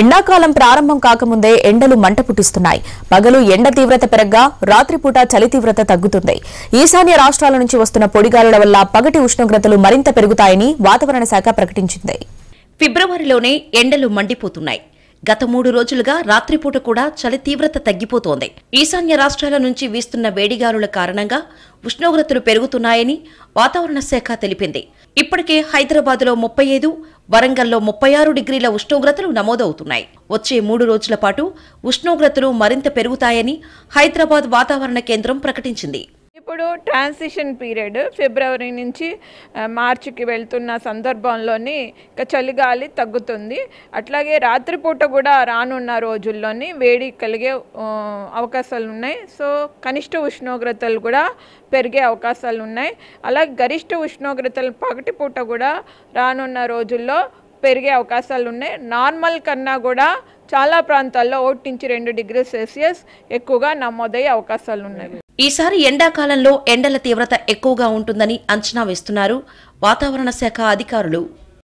ఎండాకాలం ప్రారంభం కాకముందే ఎండలు మంట పుట్టిస్తున్నాయి పగలు ఎండ తీవ్రత పెరగ్గా రాత్రిపూట చలి తీవ్రత తగ్గుతుంది ఈశాన్య రాష్ట్రాల నుంచి వస్తున్న పొడిగాలుల వల్ల పగటి ఉష్ణోగ్రతలు మరింత పెరుగుతాయని వాతావరణ శాఖ ప్రకటించింది ఫిబ్రవరిలోనే ఎండలు మండిపోతున్నాయి గత మూడు రోజులుగా రాత్రిపూట కూడా చలి తీవ్రత తగ్గిపోతోంది ఈశాన్య రాష్ట్రాల నుంచి వీస్తున్న వేడిగాలుల కారణంగా ఉష్ణోగ్రతలు పెరుగుతున్నాయని వాతావరణ శాఖ తెలిపింది ఇప్పటికే హైదరాబాద్లో ముప్పై ఐదు వరంగల్లో ముప్పై ఆరు డిగ్రీల ఉష్ణోగ్రతలు నమోదవుతున్నాయి వచ్చే మూడు రోజుల పాటు ఉష్ణోగ్రతలు మరింత పెరుగుతాయని హైదరాబాద్ వాతావరణ కేంద్రం ప్రకటించింది ఇప్పుడు ట్రాన్సిషన్ పీరియడ్ ఫిబ్రవరి నుంచి మార్చికి వెళ్తున్న సందర్భంలోని ఇక చలిగాలి తగ్గుతుంది అట్లాగే రాత్రిపూట కూడా రానున్న రోజుల్లోని వేడి కలిగే అవకాశాలు ఉన్నాయి సో కనిష్ట ఉష్ణోగ్రతలు కూడా పెరిగే అవకాశాలు ఉన్నాయి అలాగే గరిష్ట ఉష్ణోగ్రతలు పగటి పూట కూడా రానున్న రోజుల్లో పెరిగే అవకాశాలు ఉన్నాయి నార్మల్ కన్నా కూడా చాలా ప్రాంతాల్లో ఒకటి నుంచి రెండు డిగ్రీ సెల్సియస్ ఎక్కువగా నమోదయ్యే అవకాశాలు ఉన్నాయి ఈసారి ఎండాకాలంలో ఎండల తీవ్రత ఎక్కువగా ఉంటుందని అంచనా వేస్తున్నారు వాతావరణ శాఖ అధికారులు